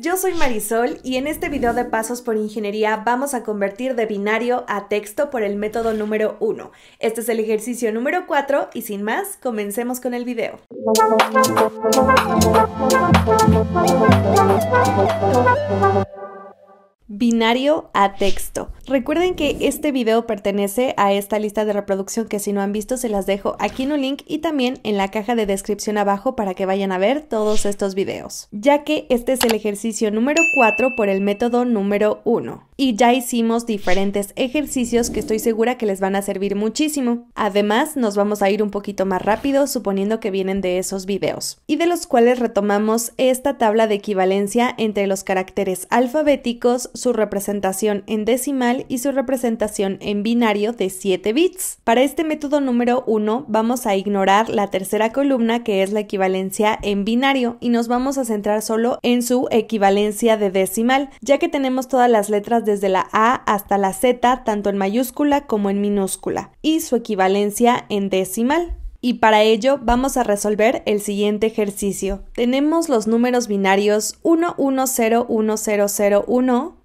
yo soy Marisol y en este video de Pasos por Ingeniería vamos a convertir de binario a texto por el método número 1. Este es el ejercicio número 4 y sin más, comencemos con el video binario a texto. Recuerden que este video pertenece a esta lista de reproducción que si no han visto se las dejo aquí en un link y también en la caja de descripción abajo para que vayan a ver todos estos videos, ya que este es el ejercicio número 4 por el método número 1. Y ya hicimos diferentes ejercicios que estoy segura que les van a servir muchísimo. Además, nos vamos a ir un poquito más rápido suponiendo que vienen de esos videos, y de los cuales retomamos esta tabla de equivalencia entre los caracteres alfabéticos, su representación en decimal y su representación en binario de 7 bits. Para este método número 1 vamos a ignorar la tercera columna que es la equivalencia en binario y nos vamos a centrar solo en su equivalencia de decimal, ya que tenemos todas las letras desde la A hasta la Z, tanto en mayúscula como en minúscula, y su equivalencia en decimal. Y para ello vamos a resolver el siguiente ejercicio. Tenemos los números binarios 1101001,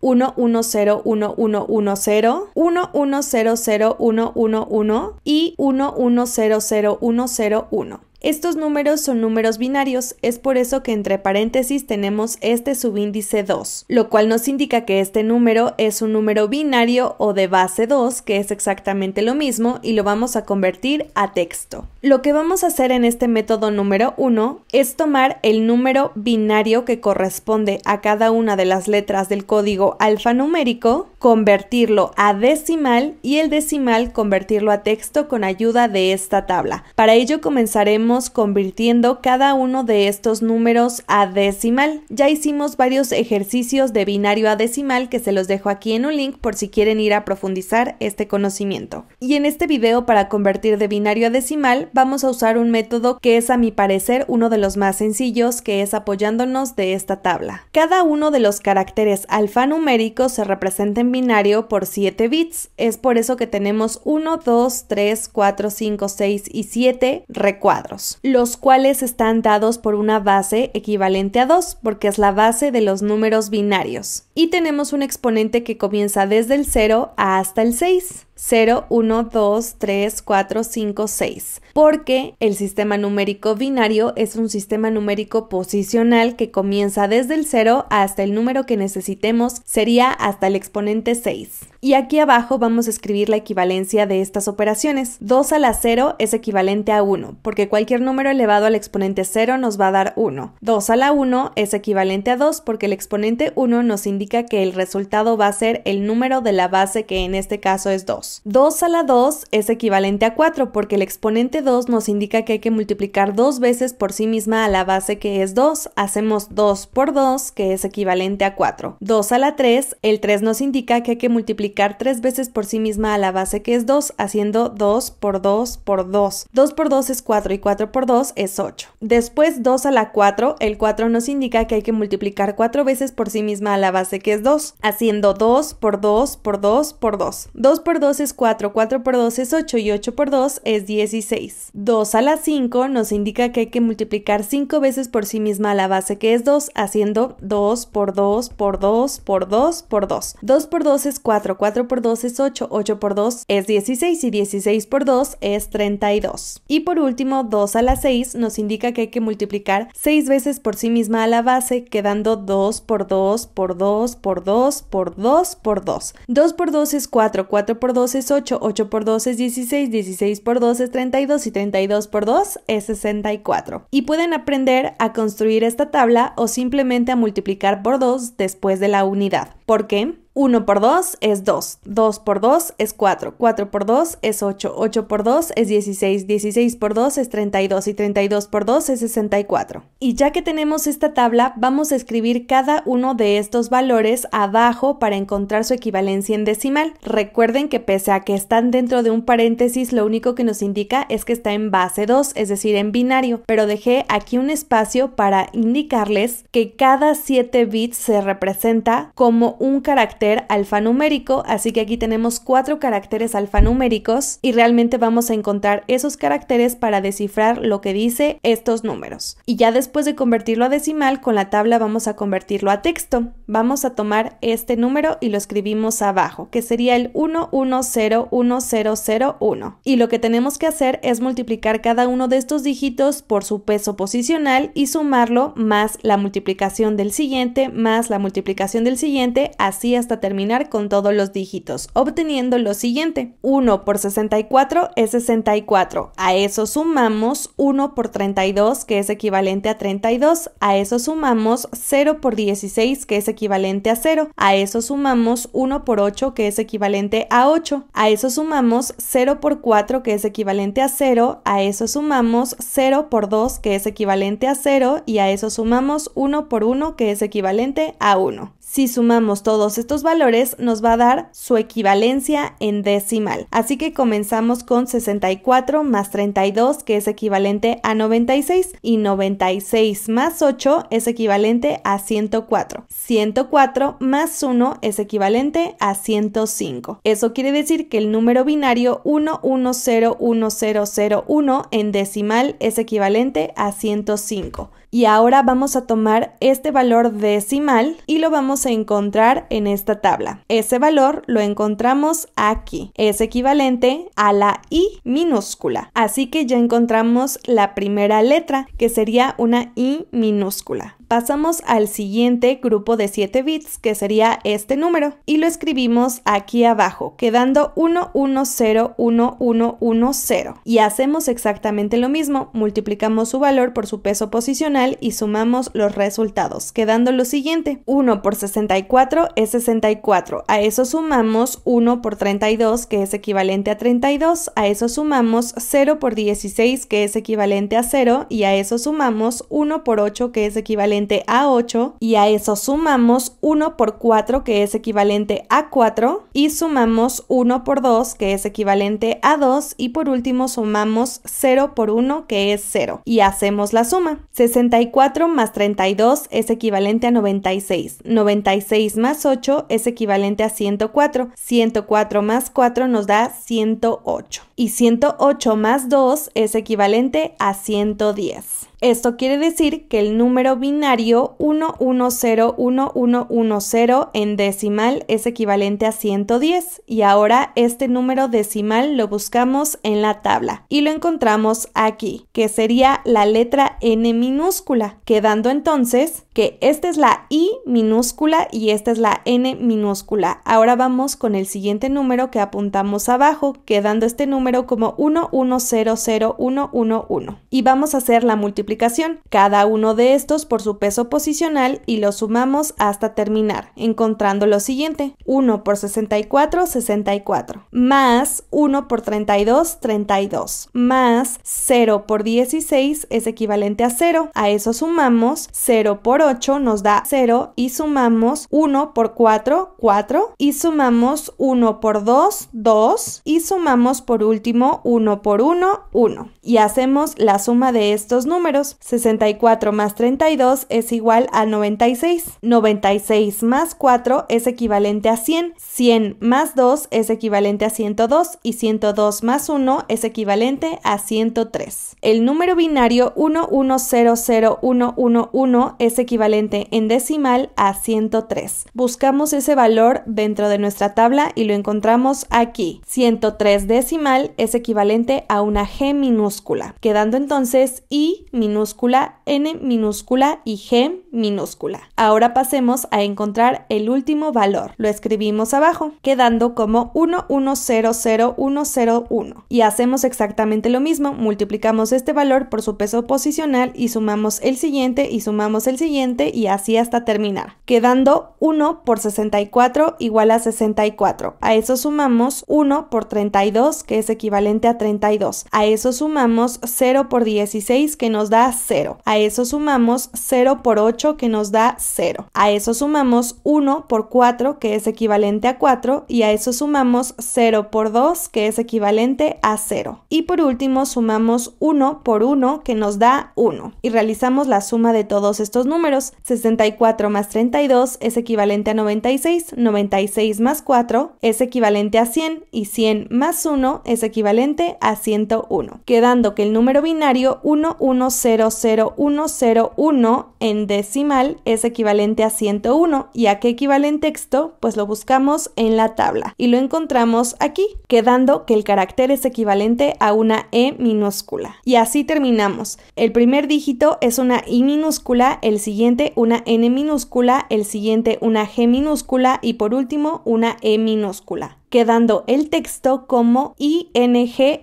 1101110, 1100111 y 1100101. Estos números son números binarios, es por eso que entre paréntesis tenemos este subíndice 2, lo cual nos indica que este número es un número binario o de base 2, que es exactamente lo mismo, y lo vamos a convertir a texto. Lo que vamos a hacer en este método número 1 es tomar el número binario que corresponde a cada una de las letras del código alfanumérico, convertirlo a decimal y el decimal convertirlo a texto con ayuda de esta tabla. Para ello comenzaremos convirtiendo cada uno de estos números a decimal. Ya hicimos varios ejercicios de binario a decimal que se los dejo aquí en un link por si quieren ir a profundizar este conocimiento. Y en este video para convertir de binario a decimal vamos a usar un método que es a mi parecer uno de los más sencillos que es apoyándonos de esta tabla. Cada uno de los caracteres alfanuméricos se representa en binario por 7 bits. Es por eso que tenemos 1, 2, 3, 4, 5, 6 y 7 recuadros los cuales están dados por una base equivalente a 2, porque es la base de los números binarios. Y tenemos un exponente que comienza desde el 0 hasta el 6. 0, 1, 2, 3, 4, 5, 6, porque el sistema numérico binario es un sistema numérico posicional que comienza desde el 0 hasta el número que necesitemos, sería hasta el exponente 6. Y aquí abajo vamos a escribir la equivalencia de estas operaciones. 2 a la 0 es equivalente a 1, porque cualquier número elevado al exponente 0 nos va a dar 1. 2 a la 1 es equivalente a 2 porque el exponente 1 nos indica que el resultado va a ser el número de la base que en este caso es 2. 2. a la 2 es equivalente a 4 porque el exponente 2 nos indica que hay que multiplicar dos veces por sí misma a la base que es 2. Hacemos 2 por 2 que es equivalente a 4. 2 a la 3, el 3 nos indica que hay que multiplicar tres veces por sí misma a la base que es 2 haciendo 2 por 2 por 2. 2 por 2 es 4 y 4 por 2 es 8. Después 2 a la 4, el 4 nos indica que hay que multiplicar 4 veces por sí misma a la base que es 2 haciendo 2 por 2 por 2 por 2. 2 por 2 es 4, 4 por 2 es 8 y 8 por 2 es 16. 2 a la 5 nos indica que hay que multiplicar 5 veces por sí misma la base que es 2, haciendo 2 por 2 por 2 por 2 por 2. 2 por 2 es 4, 4 por 2 es 8, 8 por 2 es 16 y 16 por 2 es 32. Y por último, 2 a la 6 nos indica que hay que multiplicar 6 veces por sí misma a la base, quedando 2 por 2 por 2 por 2 por 2 por 2 por 2. 2 por 2 es 4, 4 por 2 es 8, 8 por 2 es 16, 16 por 2 es 32 y 32 por 2 es 64. Y pueden aprender a construir esta tabla o simplemente a multiplicar por 2 después de la unidad. ¿Por qué? 1 por 2 es 2, 2 por 2 es 4, 4 por 2 es 8, 8 por 2 es 16, 16 por 2 es 32 y 32 por 2 es 64. Y ya que tenemos esta tabla, vamos a escribir cada uno de estos valores abajo para encontrar su equivalencia en decimal. Recuerden que pese a que están dentro de un paréntesis, lo único que nos indica es que está en base 2, es decir, en binario, pero dejé aquí un espacio para indicarles que cada 7 bits se representa como un carácter alfanumérico, así que aquí tenemos cuatro caracteres alfanuméricos y realmente vamos a encontrar esos caracteres para descifrar lo que dice estos números. Y ya después de convertirlo a decimal, con la tabla vamos a convertirlo a texto. Vamos a tomar este número y lo escribimos abajo, que sería el 1101001 Y lo que tenemos que hacer es multiplicar cada uno de estos dígitos por su peso posicional y sumarlo más la multiplicación del siguiente más la multiplicación del siguiente, así hasta terminar con todos los dígitos, obteniendo lo siguiente. 1 por 64 es 64. A eso sumamos 1 por 32, que es equivalente a 32. A eso sumamos 0 por 16, que es equivalente a 0. A eso sumamos 1 por 8, que es equivalente a 8. A eso sumamos 0 por 4, que es equivalente a 0. A eso sumamos 0 por 2, que es equivalente a 0. Y a eso sumamos 1 por 1, que es equivalente a 1. Si sumamos todos estos valores, nos va a dar su equivalencia en decimal. Así que comenzamos con 64 más 32, que es equivalente a 96, y 96 más 8 es equivalente a 104. 104 más 1 es equivalente a 105. Eso quiere decir que el número binario 1101001 en decimal es equivalente a 105 y ahora vamos a tomar este valor decimal y lo vamos a encontrar en esta tabla. Ese valor lo encontramos aquí. Es equivalente a la I minúscula. Así que ya encontramos la primera letra, que sería una I minúscula. Pasamos al siguiente grupo de 7 bits, que sería este número, y lo escribimos aquí abajo, quedando 1101110 Y hacemos exactamente lo mismo, multiplicamos su valor por su peso posicional y sumamos los resultados, quedando lo siguiente, 1 por 64 es 64, a eso sumamos 1 por 32, que es equivalente a 32, a eso sumamos 0 por 16, que es equivalente a 0, y a eso sumamos 1 por 8, que es equivalente a 8 y a eso sumamos 1 por 4 que es equivalente a 4 y sumamos 1 por 2 que es equivalente a 2 y por último sumamos 0 por 1 que es 0 y hacemos la suma. 64 más 32 es equivalente a 96, 96 más 8 es equivalente a 104, 104 más 4 nos da 108 y 108 más 2 es equivalente a 110. Esto quiere decir que el número binario 1101110 en decimal es equivalente a 110 y ahora este número decimal lo buscamos en la tabla y lo encontramos aquí, que sería la letra n minúscula, quedando entonces que esta es la i minúscula y esta es la n minúscula. Ahora vamos con el siguiente número que apuntamos abajo, quedando este número número como 1100111 y vamos a hacer la multiplicación, cada uno de estos por su peso posicional y lo sumamos hasta terminar, encontrando lo siguiente, 1 por 64, 64, más 1 por 32, 32, más 0 por 16 es equivalente a 0, a eso sumamos 0 por 8 nos da 0 y sumamos 1 por 4, 4 y sumamos 1 por 2, 2 y sumamos por 1 último, 1 por 1, 1. Y hacemos la suma de estos números. 64 más 32 es igual a 96. 96 más 4 es equivalente a 100. 100 más 2 es equivalente a 102. Y 102 más 1 es equivalente a 103. El número binario 1100111 es equivalente en decimal a 103. Buscamos ese valor dentro de nuestra tabla y lo encontramos aquí. 103 decimal es equivalente a una G minúscula, quedando entonces I minúscula, N minúscula y G minúscula. Ahora pasemos a encontrar el último valor. Lo escribimos abajo, quedando como 1100101. Y hacemos exactamente lo mismo, multiplicamos este valor por su peso posicional y sumamos el siguiente y sumamos el siguiente y así hasta terminar, quedando 1 por 64 igual a 64. A eso sumamos 1 por 32 que es equivalente a 32. A eso sumamos 0 por 16 que nos da 0. A eso sumamos 0 por 8 que nos da 0. A eso sumamos 1 por 4 que es equivalente a 4 y a eso sumamos 0 por 2 que es equivalente a 0. Y por último sumamos 1 por 1 que nos da 1 y realizamos la suma de todos estos números. 64 más 32 es equivalente a 96, 96 más 4 es equivalente a 100 y 100 más 1 es equivalente a 101, quedando que el número binario 1100101 en decimal es equivalente a 101 y a qué equivale texto, pues lo buscamos en la tabla y lo encontramos aquí, quedando que el carácter es equivalente a una E minúscula. Y así terminamos. El primer dígito es una I minúscula, el siguiente una N minúscula, el siguiente una G minúscula y por último una E minúscula quedando el texto como INGE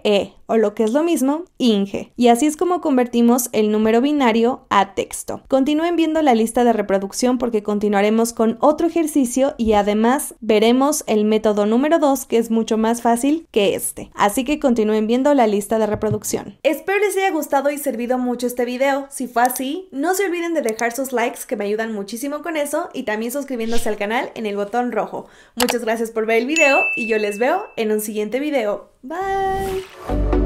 o lo que es lo mismo, INGE. Y así es como convertimos el número binario a texto. Continúen viendo la lista de reproducción porque continuaremos con otro ejercicio y además veremos el método número 2 que es mucho más fácil que este. Así que continúen viendo la lista de reproducción. Espero les haya gustado y servido mucho este video. Si fue así, no se olviden de dejar sus likes que me ayudan muchísimo con eso y también suscribiéndose al canal en el botón rojo. Muchas gracias por ver el video y yo les veo en un siguiente video. Bye!